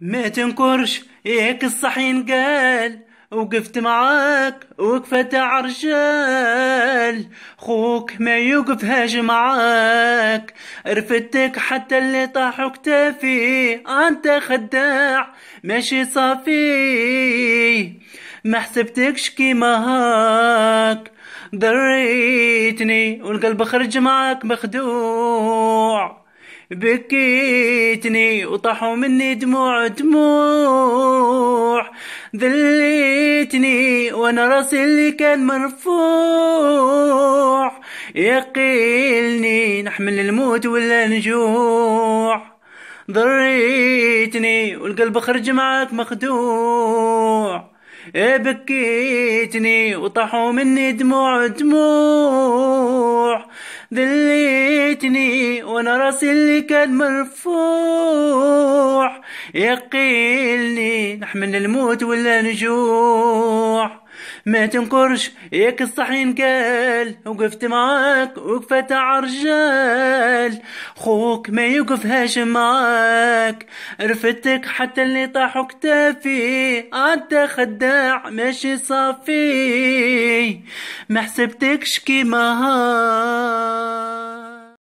ما تنكرش هيك إيه الصح ينقال وقفت معاك وقفة تاع رجال خوك ما يوقفهاش معاك رفدتك حتى اللي طاح كتافي انت خداع ماشي صافي ما حسبتكش كيما هاك ضريتني والقلب خرج معاك مخدوع بكيتني وطاحوا مني دموع دموع ذليتني وانا راسي اللي كان مرفوع يقيلني نحمل الموت ولا نجوع ضريتني والقلب خرج معك مخدوع بكيتني وطاحوا مني دموع دموع ذل خليتني وانا راسي اللي كان مرفوع يقيلني نحمل الموت ولا نجوع ما تنكرش ياك الصح ينقال وقفت معاك وقفت عرجال خوك ما يوقفهاش معاك رفتك حتى اللي طاحوا كتافي انت خداع ماشي صافي ما حسبتكش كيما هاك